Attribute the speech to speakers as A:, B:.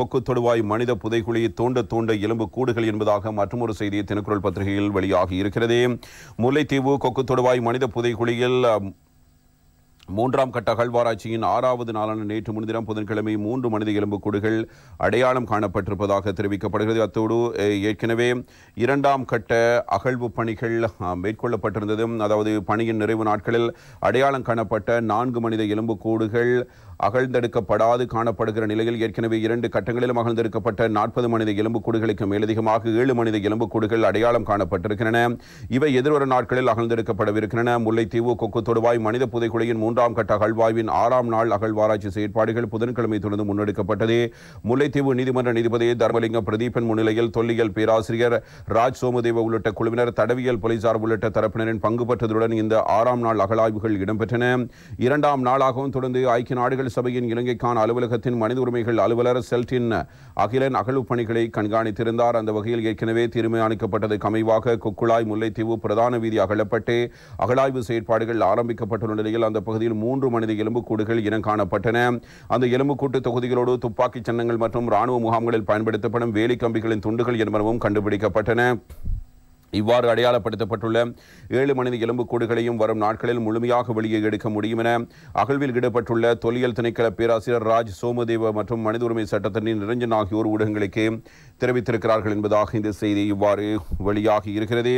A: பொக்கு தொடுவாய் மனித புதைக்குழியை தோண்ட தோண்ட எலும்பு கூடுகள் என்பதாக மற்றொரு செய்தி தினக்குரல் பத்திரிகையில் வெளியாகி இருக்கிறது முல்லைத்தீவு கொக்கு தொடுவாய் மனித புதைக்குழியில் மூன்றாம் கட்ட அகழ்வாராய்ச்சியின் ஆறாவது நாளான நேற்று முன்தினம் புதன்கிழமை மூன்று மனித எலும்பு கூடுகள் அடையாளம் காணப்பட்டிருப்பதாக தெரிவிக்கப்படுகிறது அத்தோடு ஏற்கனவே இரண்டாம் கட்ட அகழ்வு பணிகள் மேற்கொள்ளப்பட்டிருந்தது அதாவது பணியின் நிறைவு நாட்களில் அடையாளம் காணப்பட்ட நான்கு மனித எலும்புக்கூடுகள் அகழ்ந்தெடுக்கப்படாது காணப்படுகிற நிலையில் ஏற்கனவே இரண்டு கட்டங்களிலும் அகழ்ந்தெடுக்கப்பட்ட நாற்பது மனித எலும்பு கூடுகளுக்கு மேலதிகமாக ஏழு மனித எலும்பு கூடுகள் அடையாளம் காணப்பட்டிருக்கின்றன இவை எதிர்வரும் நாட்களில் அகழ்ந்தெடுக்கப்படவிருக்கின்றன முல்லைத்தீவு கொக்கு தொடுவாய் மனித புதைக்குழியின் மூன்று மூன்றாம் கட்ட அகழ்வாய்வின் ஆறாம் நாள் அகழ்வாராய்ச்சி செயற்பாடுகள் புதன்கிழமை தொடர்ந்து முன்னெடுக்கப்பட்டது முல்லைத்தீவு நீதிமன்ற நீதிபதி தர்மலிங்க பிரதீபன் முன்னிலையில் தொல்லியல் பேராசிரியர் ராஜ் சோமதேவ உள்ளிட்ட குழுவினர் தடவியல் போலீசார் உள்ளிட்ட தரப்பினரின் பங்கு பெற்றதுடன் இந்த ஆறாம் நாள் அகழாய்வுகள் இடம்பெற்றன இரண்டாம் நாளாகவும் தொடர்ந்து ஐக்கிய நாடுகள் சபையின் இலங்கைக்கான அலுவலகத்தின் மனித உரிமைகள் அலுவலர் செல்டின் அகிலன் அகழ்வு பணிகளை கண்காணித்திருந்தார் அந்த வகையில் ஏற்கனவே தீர்மானிக்கப்பட்டது கமைவாக கொக்குழாய் முல்லைத்தீவு பிரதான வீதி அகழப்பட்டு அகழாய்வு செயற்பாடுகள் ஆரம்பிக்கப்பட்டுள்ள நிலையில் அந்த பகுதியில் பகுதியில் மூன்று மனித எலும்புக்கூடுகள் இனம் காணப்பட்டன அந்த எலும்புக்கூட்டு தொகுதிகளோடு துப்பாக்கி சின்னங்கள் மற்றும் ராணுவ முகாம்களில் பயன்படுத்தப்படும் வேலி கம்பிகளின் துண்டுகள் என்பனவும் கண்டுபிடிக்கப்பட்டன இவ்வாறு அடையாளப்படுத்தப்பட்டுள்ள ஏழு மனித எலும்புக்கூடுகளையும் வரும் நாட்களில் முழுமையாக வெளியே எடுக்க முடியும் என அகழ்வில் ஈடுபட்டுள்ள தொல்லியல் திணைக்கள பேராசிரியர் ராஜ் சோமதேவ மற்றும் மனித உரிமை சட்டத்தின் நிரஞ்சன் ஆகியோர் ஊடகங்களுக்கு தெரிவித்திருக்கிறார்கள் என்பதாக இந்த செய்தி இவ்வாறு வெளியாகி இருக்கிறது